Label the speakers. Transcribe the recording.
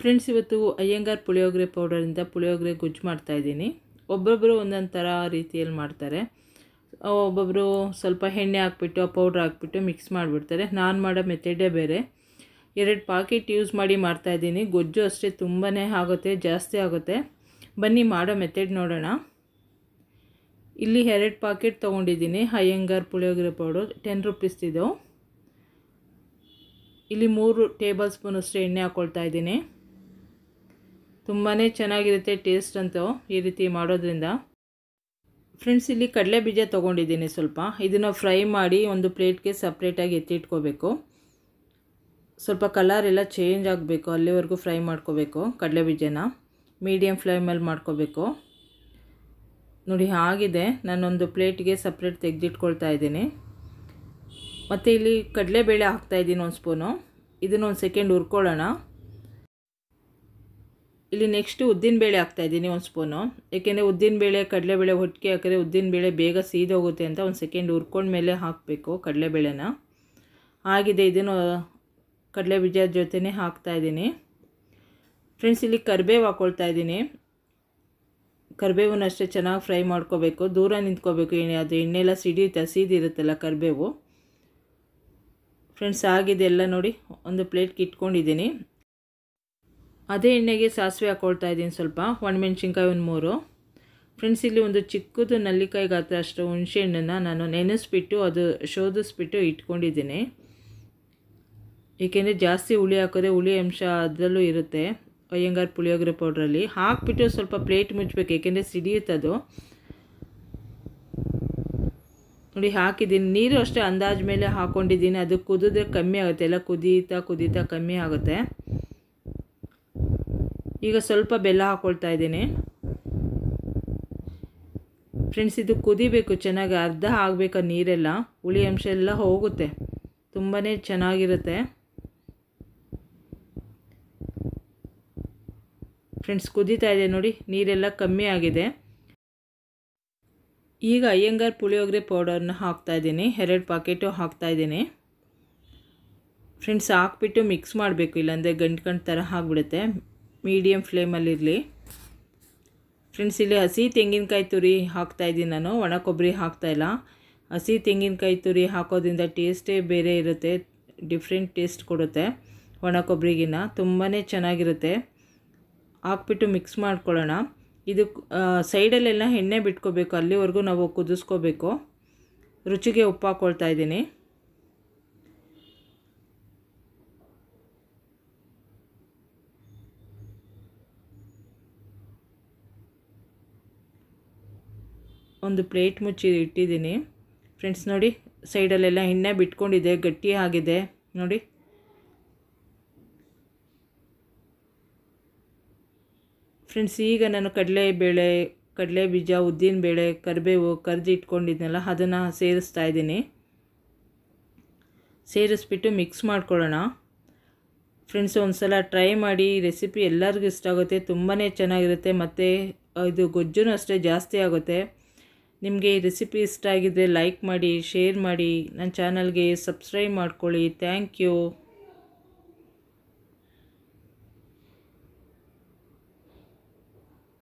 Speaker 1: friends ಇವತ್ತು ಅಯ್ಯಂಗಾರ್ ಪುಳಿಯೋಗರೆ ಪೌಡರಿಂದ ಪುಳಿಯೋಗರೆ ಗೊಜ್ಜು ಇದ್ದೀನಿ ಒಬ್ಬೊಬ್ಬರು ಒಂದೊಂದು ಥರ ರೀತಿಯಲ್ಲಿ ಮಾಡ್ತಾರೆ ಒಬ್ಬೊಬ್ಬರು ಸ್ವಲ್ಪ ಎಣ್ಣೆ ಹಾಕ್ಬಿಟ್ಟು ಆ ಪೌಡ್ರ್ ಹಾಕ್ಬಿಟ್ಟು ಮಿಕ್ಸ್ ಮಾಡಿಬಿಡ್ತಾರೆ ನಾನು ಮಾಡೋ ಮೆಥಡೇ ಬೇರೆ ಎರಡು ಪಾಕೆಟ್ ಯೂಸ್ ಮಾಡಿ ಮಾಡ್ತಾಯಿದ್ದೀನಿ ಗೊಜ್ಜು ಅಷ್ಟೇ ತುಂಬಾ ಆಗುತ್ತೆ ಜಾಸ್ತಿ ಆಗುತ್ತೆ ಬನ್ನಿ ಮಾಡೋ ಮೆಥಡ್ ನೋಡೋಣ ಇಲ್ಲಿ ಎರಡು ಪಾಕೆಟ್ ತೊಗೊಂಡಿದ್ದೀನಿ ಅಯ್ಯಂಗಾರ್ ಪುಳಿಯೋಗರೆ ಪೌಡರ್ ಟೆನ್ ಇದು ಇಲ್ಲಿ ಮೂರು ಟೇಬಲ್ ಸ್ಪೂನ್ ಅಷ್ಟೇ ಎಣ್ಣೆ ಹಾಕ್ಕೊಳ್ತಾ ಇದ್ದೀನಿ ತುಂಬಾ ಚೆನ್ನಾಗಿರುತ್ತೆ ಟೇಸ್ಟ್ ಅಂತೂ ಈ ರೀತಿ ಮಾಡೋದ್ರಿಂದ ಫ್ರೆಂಡ್ಸ್ ಇಲ್ಲಿ ಕಡಲೆ ಬೀಜ ತೊಗೊಂಡಿದ್ದೀನಿ ಸ್ವಲ್ಪ ಇದನ್ನು ಫ್ರೈ ಮಾಡಿ ಒಂದು ಪ್ಲೇಟ್ಗೆ ಸಪ್ರೇಟಾಗಿ ಎತ್ತಿಟ್ಕೋಬೇಕು ಸ್ವಲ್ಪ ಕಲರ್ ಎಲ್ಲ ಚೇಂಜ್ ಆಗಬೇಕು ಅಲ್ಲಿವರೆಗೂ ಫ್ರೈ ಮಾಡ್ಕೋಬೇಕು ಕಡಲೆ ಬೀಜನ ಮೀಡಿಯಮ್ ಫ್ಲೇಮಲ್ಲಿ ಮಾಡ್ಕೋಬೇಕು ನೋಡಿ ಆಗಿದೆ ನಾನೊಂದು ಪ್ಲೇಟ್ಗೆ ಸಪ್ರೇಟ್ ತೆಗೆದಿಟ್ಕೊಳ್ತಾ ಇದ್ದೀನಿ ಮತ್ತು ಇಲ್ಲಿ ಕಡಲೆಬೇಳೆ ಹಾಕ್ತಾಯಿದ್ದೀನಿ ಒಂದು ಸ್ಪೂನು ಇದನ್ನು ಒಂದು ಸೆಕೆಂಡ್ ಹುರ್ಕೊಳ್ಳೋಣ ಇಲ್ಲಿ ನೆಕ್ಸ್ಟು ಉದ್ದಿನಬೇಳೆ ಹಾಕ್ತಾಯಿದ್ದೀನಿ ಒಂದು ಸ್ಪೂನು ಏಕೆಂದರೆ ಕಡಲೆ ಕಡಲೆಬೇಳೆ ಹೊಟ್ಟಿಗೆ ಹಾಕಿದ್ರೆ ಬೇಳೆ ಬೇಗ ಸೀದೋಗುತ್ತೆ ಅಂತ ಒಂದು ಸೆಕೆಂಡ್ ಹುರ್ಕೊಂಡ್ಮೇಲೆ ಹಾಕಬೇಕು ಕಡಲೆಬೇಳೆನ ಆಗಿದೆ ಇದನ್ನು ಕಡಲೆ ಬೀಜದ ಜೊತೆನೇ ಹಾಕ್ತಾಯಿದ್ದೀನಿ ಫ್ರೆಂಡ್ಸ್ ಇಲ್ಲಿ ಕರಿಬೇವು ಹಾಕ್ಕೊಳ್ತಾ ಇದ್ದೀನಿ ಕರಿಬೇವನ್ನ ಅಷ್ಟೇ ಚೆನ್ನಾಗಿ ಫ್ರೈ ಮಾಡ್ಕೋಬೇಕು ದೂರ ನಿಂತ್ಕೋಬೇಕು ಎಣ್ಣೆ ಅದು ಎಣ್ಣೆಲ್ಲ ಸಿಡಿಯುತ್ತೆ ಸೀದಿರುತ್ತಲ್ಲ ಕರಿಬೇವು ಫ್ರೆಂಡ್ಸ್ ಆಗಿದೆ ಎಲ್ಲ ನೋಡಿ ಒಂದು ಪ್ಲೇಟ್ಗೆ ಇಟ್ಕೊಂಡಿದ್ದೀನಿ ಅದೇ ಎಣ್ಣೆಗೆ ಸಾಸಿವೆ ಹಾಕ್ಕೊಳ್ತಾ ಇದ್ದೀನಿ ಸ್ವಲ್ಪ ಒಣಮೆಣ್ಸಿನ್ಕಾಯಿ ಒಂದು ಮೂರು ಫ್ರೆಂಡ್ಸ್ ಇಲ್ಲಿ ಒಂದು ಚಿಕ್ಕದು ನಲ್ಲಿಕಾಯಿ ಗಾತ್ರ ಅಷ್ಟು ಹುಣಸೆಹಣ್ಣನ್ನು ನಾನು ನೆನೆಸ್ಬಿಟ್ಟು ಅದು ಶೋಧಿಸ್ಬಿಟ್ಟು ಇಟ್ಕೊಂಡಿದ್ದೀನಿ ಏಕೆಂದರೆ ಜಾಸ್ತಿ ಹುಳಿ ಹಾಕಿದ್ರೆ ಹುಳಿ ಅಂಶ ಅದರಲ್ಲೂ ಇರುತ್ತೆ ಅಯ್ಯಂಗಾರ್ ಪುಳಿಯೋಗರೆ ಪೌಡ್ರಲ್ಲಿ ಹಾಕ್ಬಿಟ್ಟು ಸ್ವಲ್ಪ ಪ್ಲೇಟ್ ಮುಚ್ಚಬೇಕು ಏಕೆಂದರೆ ಸಿಡಿಯುತ್ತದು ನೋಡಿ ಹಾಕಿದ್ದೀನಿ ನೀರು ಅಷ್ಟೇ ಅಂದಾಜು ಮೇಲೆ ಹಾಕ್ಕೊಂಡಿದ್ದೀನಿ ಅದು ಕುದಿದ್ರೆ ಕಮ್ಮಿ ಆಗುತ್ತೆ ಎಲ್ಲ ಕುದೀತಾ ಕುದೀತಾ ಕಮ್ಮಿ ಆಗುತ್ತೆ ಈಗ ಸ್ವಲ್ಪ ಬೆಲ್ಲ ಹಾಕ್ಕೊಳ್ತಾ ಇದ್ದೀನಿ ಫ್ರೆಂಡ್ಸ್ ಇದು ಕುದಿಬೇಕು ಚೆನ್ನಾಗಿ ಅರ್ಧ ಆಗಬೇಕು ನೀರೆಲ್ಲ ಹುಳಿ ಅಂಶ ಎಲ್ಲ ಹೋಗುತ್ತೆ ತುಂಬಾ ಚೆನ್ನಾಗಿರುತ್ತೆ ಫ್ರೆಂಡ್ಸ್ ಕುದೀತಾ ಇದೆ ನೋಡಿ ನೀರೆಲ್ಲ ಕಮ್ಮಿ ಆಗಿದೆ ಈಗ ಅಯ್ಯಂಗಾರ್ ಪುಳಿಯೋಗರೆ ಪೌಡರ್ನ ಹಾಕ್ತಾ ಇದ್ದೀನಿ ಎರಡು ಪಾಕೆಟು ಹಾಕ್ತಾ ಇದ್ದೀನಿ ಫ್ರೆಂಡ್ಸ್ ಹಾಕ್ಬಿಟ್ಟು ಮಿಕ್ಸ್ ಮಾಡಬೇಕು ಇಲ್ಲಾಂದರೆ ಗಂಟ್ಕಂಡು ಥರ ಆಗಿಬಿಡುತ್ತೆ ಮೀಡಿಯಮ್ ಫ್ಲೇಮಲ್ಲಿರಲಿ ಫ್ರೆಂಡ್ಸ್ ಇಲ್ಲಿ ಹಸಿ ತೆಂಗಿನಕಾಯಿ ತುರಿ ಹಾಕ್ತಾಯಿದ್ದೀನಿ ನಾನು ಒಣ ಕೊಬ್ಬರಿ ಹಾಕ್ತಾಯಿಲ್ಲ ಹಸಿ ತೆಂಗಿನಕಾಯಿ ತುರಿ ಹಾಕೋದ್ರಿಂದ ಟೇಸ್ಟೇ ಬೇರೆ ಇರುತ್ತೆ ಡಿಫ್ರೆಂಟ್ ಟೇಸ್ಟ್ ಕೊಡುತ್ತೆ ಒಣ ಕೊಬ್ಬರಿಗಿನ ತುಂಬಾ ಚೆನ್ನಾಗಿರುತ್ತೆ ಹಾಕ್ಬಿಟ್ಟು ಮಿಕ್ಸ್ ಮಾಡ್ಕೊಳ್ಳೋಣ ಇದು ಸೈಡಲ್ಲೆಲ್ಲ ಎಣ್ಣೆ ಬಿಟ್ಕೋಬೇಕು ಅಲ್ಲಿವರೆಗೂ ನಾವು ಕುದಿಸ್ಕೋಬೇಕು ರುಚಿಗೆ ಉಪ್ಪು ಹಾಕ್ಕೊಳ್ತಾ ಇದ್ದೀನಿ ಒಂದು ಪ್ಲೇಟ್ ಮುಚ್ಚಿ ಇಟ್ಟಿದ್ದೀನಿ ಫ್ರೆಂಡ್ಸ್ ನೋಡಿ ಸೈಡಲ್ಲೆಲ್ಲ ಎಣ್ಣೆ ಬಿಟ್ಕೊಂಡಿದೆ ಗಟ್ಟಿ ಆಗಿದೆ ನೋಡಿ ಫ್ರೆಂಡ್ಸ್ ಈಗ ನಾನು ಕಡಲೆ ಬೇಳೆ ಕಡಲೆ ಬೀಜ ಉದ್ದಿನ ಬೇಳೆ ಕರಿಬೇವು ಕರ್ದು ಇಟ್ಕೊಂಡಿದ್ನಲ್ಲ ಅದನ್ನು ಸೇರಿಸ್ತಾ ಇದ್ದೀನಿ ಸೇರಿಸ್ಬಿಟ್ಟು ಮಿಕ್ಸ್ ಮಾಡ್ಕೊಳ್ಳೋಣ ಫ್ರೆಂಡ್ಸ್ ಒಂದು ಸಲ ಟ್ರೈ ಮಾಡಿ ರೆಸಿಪಿ ಎಲ್ಲರಿಗೂ ಇಷ್ಟ ಆಗುತ್ತೆ ತುಂಬಾ ಚೆನ್ನಾಗಿರುತ್ತೆ ಮತ್ತು ಇದು ಗೊಜ್ಜೂ ಅಷ್ಟೇ ಜಾಸ್ತಿ ಆಗುತ್ತೆ ನಿಮಗೆ ಈ ರೆಸಿಪಿ ಇಷ್ಟ ಆಗಿದ್ದರೆ ಲೈಕ್ ಮಾಡಿ ಶೇರ್ ಮಾಡಿ ನನ್ನ ಚಾನಲ್ಗೆ ಸಬ್ಸ್ಕ್ರೈಬ್ ಮಾಡ್ಕೊಳ್ಳಿ ಥ್ಯಾಂಕ್ ಯು